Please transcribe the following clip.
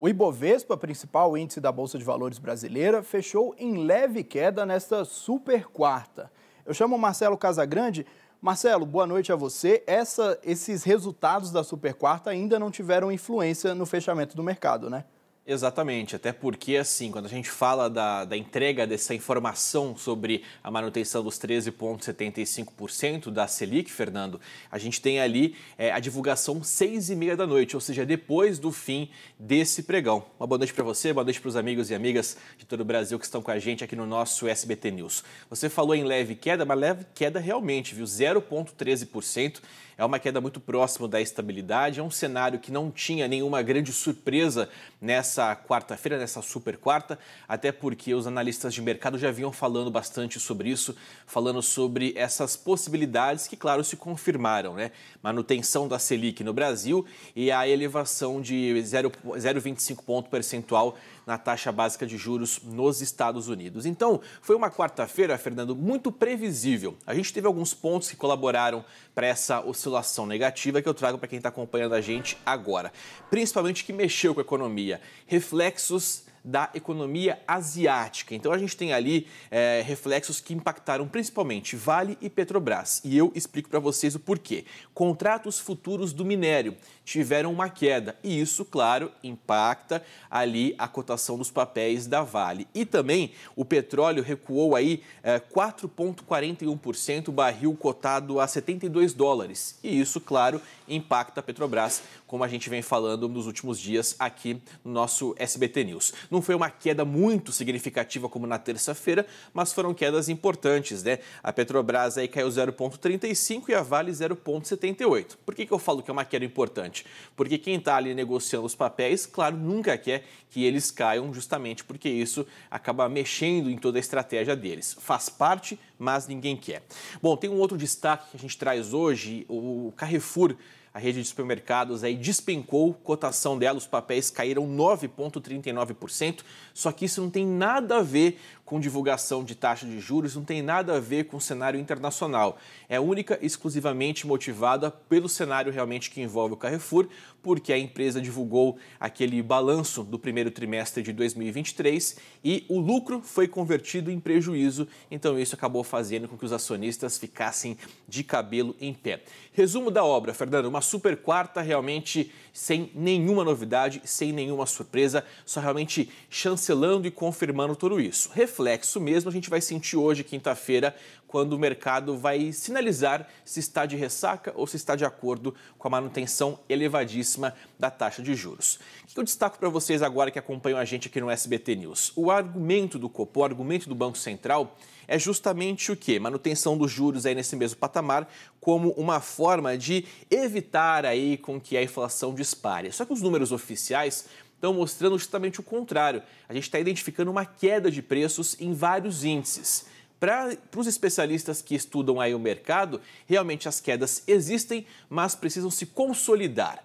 O Ibovespa, principal índice da Bolsa de Valores brasileira, fechou em leve queda nesta super quarta. Eu chamo o Marcelo Casagrande. Marcelo, boa noite a você. Essa, esses resultados da super quarta ainda não tiveram influência no fechamento do mercado, né? Exatamente, até porque, assim, quando a gente fala da, da entrega dessa informação sobre a manutenção dos 13,75% da Selic, Fernando, a gente tem ali é, a divulgação seis e meia da noite, ou seja, depois do fim desse pregão. Uma boa noite para você, boa noite para os amigos e amigas de todo o Brasil que estão com a gente aqui no nosso SBT News. Você falou em leve queda, mas leve queda realmente, viu? 0,13%. É uma queda muito próxima da estabilidade, é um cenário que não tinha nenhuma grande surpresa nessa nessa quarta-feira, nessa super quarta, até porque os analistas de mercado já vinham falando bastante sobre isso, falando sobre essas possibilidades que, claro, se confirmaram, né? Manutenção da Selic no Brasil e a elevação de 0,25 ponto percentual na taxa básica de juros nos Estados Unidos. Então, foi uma quarta-feira, Fernando, muito previsível. A gente teve alguns pontos que colaboraram para essa oscilação negativa que eu trago para quem está acompanhando a gente agora. Principalmente que mexeu com a economia. Reflexos da economia asiática. Então a gente tem ali é, reflexos que impactaram principalmente Vale e Petrobras. E eu explico para vocês o porquê. Contratos futuros do minério tiveram uma queda e isso, claro, impacta ali a cotação dos papéis da Vale. E também o petróleo recuou aí é, 4,41%, barril cotado a 72 dólares. E isso, claro, impacta a Petrobras, como a gente vem falando nos últimos dias aqui no nosso SBT News. Não foi uma queda muito significativa como na terça-feira, mas foram quedas importantes, né? A Petrobras aí caiu 0,35 e a Vale 0,78. Por que, que eu falo que é uma queda importante? Porque quem está ali negociando os papéis, claro, nunca quer que eles caiam, justamente porque isso acaba mexendo em toda a estratégia deles. Faz parte mas ninguém quer. Bom, tem um outro destaque que a gente traz hoje, o Carrefour a rede de supermercados aí despencou, cotação dela, os papéis caíram 9,39%. Só que isso não tem nada a ver com divulgação de taxa de juros, não tem nada a ver com o cenário internacional. É única e exclusivamente motivada pelo cenário realmente que envolve o Carrefour, porque a empresa divulgou aquele balanço do primeiro trimestre de 2023 e o lucro foi convertido em prejuízo, então isso acabou fazendo com que os acionistas ficassem de cabelo em pé. Resumo da obra, Fernando, uma super quarta realmente sem nenhuma novidade, sem nenhuma surpresa, só realmente chancelando e confirmando tudo isso. Reflexo mesmo a gente vai sentir hoje, quinta-feira, quando o mercado vai sinalizar se está de ressaca ou se está de acordo com a manutenção elevadíssima da taxa de juros. O que eu destaco para vocês agora que acompanham a gente aqui no SBT News? O argumento do COPO, o argumento do Banco Central é justamente o quê? Manutenção dos juros aí nesse mesmo patamar como uma forma de evitar aí com que a inflação dispare. Só que os números oficiais estão mostrando justamente o contrário. A gente está identificando uma queda de preços em vários índices. Para os especialistas que estudam aí o mercado, realmente as quedas existem, mas precisam se consolidar.